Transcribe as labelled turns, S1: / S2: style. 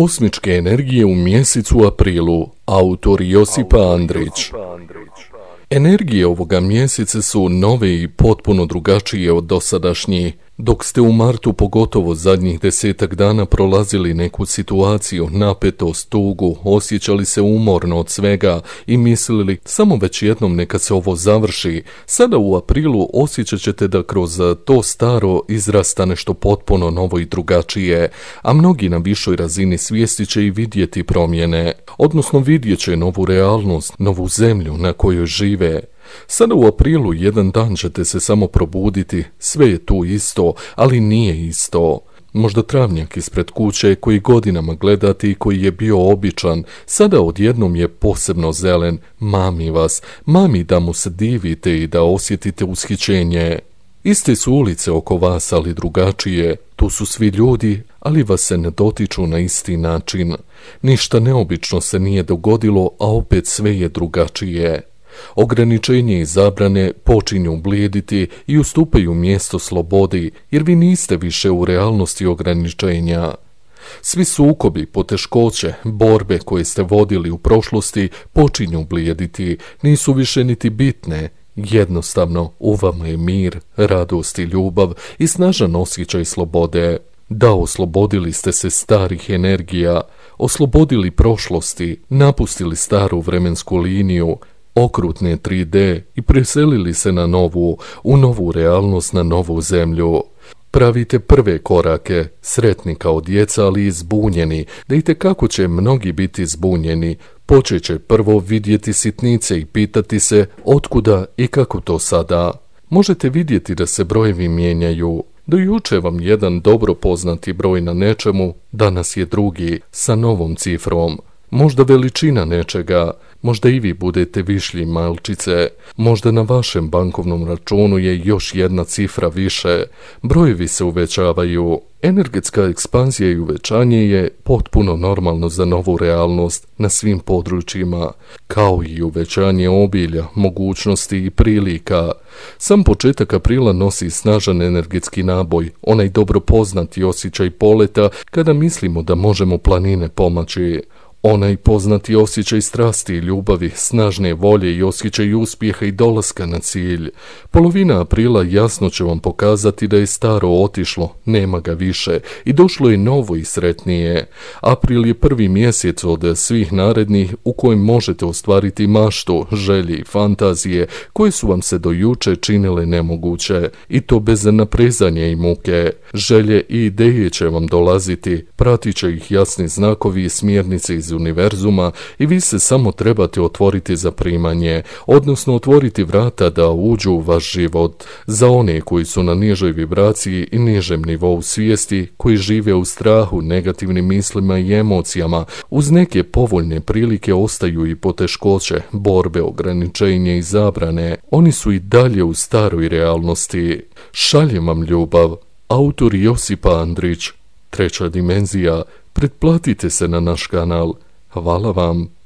S1: kosmičke energije u mjesecu aprilu, autor Josipa Andrić. Energije ovoga mjeseca su nove i potpuno drugačije od dosadašnjih. Dok ste u martu pogotovo zadnjih desetak dana prolazili neku situaciju, napetost, tugu, osjećali se umorno od svega i mislili samo već jednom neka se ovo završi, sada u aprilu osjećat ćete da kroz to staro izrasta nešto potpuno novo i drugačije, a mnogi na višoj razini svijesti će i vidjeti promjene, odnosno vidjet će novu realnost, novu zemlju na kojoj žive. Sada u aprilu jedan dan ćete se samo probuditi, sve je tu isto, ali nije isto. Možda travnjak ispred kuće koji godinama gledate i koji je bio običan, sada odjednom je posebno zelen, mami vas, mami da mu se divite i da osjetite ushićenje. Iste su ulice oko vas, ali drugačije. Tu su svi ljudi, ali vas se ne dotiču na isti način. Ništa neobično se nije dogodilo, a opet sve je drugačije. Ograničenje i zabrane počinju blijediti i ustupaju mjesto slobodi, jer vi niste više u realnosti ograničenja. Svi sukobi, poteškoće, borbe koje ste vodili u prošlosti počinju blijediti, nisu više niti bitne, Jednostavno, u vama je mir, radost i ljubav i snažan osjećaj slobode. Da, oslobodili ste se starih energija, oslobodili prošlosti, napustili staru vremensku liniju, okrutne 3D i preselili se na novu, u novu realnost, na novu zemlju. Pravite prve korake, sretni kao djeca, ali i zbunjeni, da i kako će mnogi biti zbunjeni, počet će prvo vidjeti sitnice i pitati se otkuda i kako to sada. Možete vidjeti da se brojevi mijenjaju. Do juče vam jedan dobro poznati broj na nečemu, danas je drugi, sa novom cifrom. Možda veličina nečega, možda i vi budete višlji malčice, možda na vašem bankovnom računu je još jedna cifra više, brojevi se uvećavaju, energetska ekspanzija i uvećanje je potpuno normalno za novu realnost na svim područjima, kao i uvećanje obilja, mogućnosti i prilika. Sam početak aprila nosi snažan energetski naboj, onaj dobro poznati osjećaj poleta kada mislimo da možemo planine pomaći. Onaj poznati osjećaj strasti i ljubavi, snažne volje i osjećaj uspjeha i dolaska na cilj. Polovina aprila jasno će vam pokazati da je staro otišlo, nema ga više i došlo je novo i sretnije. April je prvi mjesec od svih narednih u kojem možete ostvariti maštu, želje i fantazije koje su vam se do juče činile nemoguće i to bez naprezanja i muke. Želje i ideje će vam dolaziti, pratit će ih jasni znakovi i smjernice iz univerzuma i vi se samo trebate otvoriti za primanje, odnosno otvoriti vrata da uđu u vaš život za one koji su na nižoj vibraciji i nižem nivou svijesti, koji žive u strahu, negativnim mislima i emocijama, uz neke povoljne prilike ostaju i poteškoće, borbe, ograničenje i zabrane. Oni su i dalje u staroj realnosti. Šaljem vam ljubav. Autor Josipa Andrić, Treća dimenzija, pretplatite se na naš kanal. Hvala vam.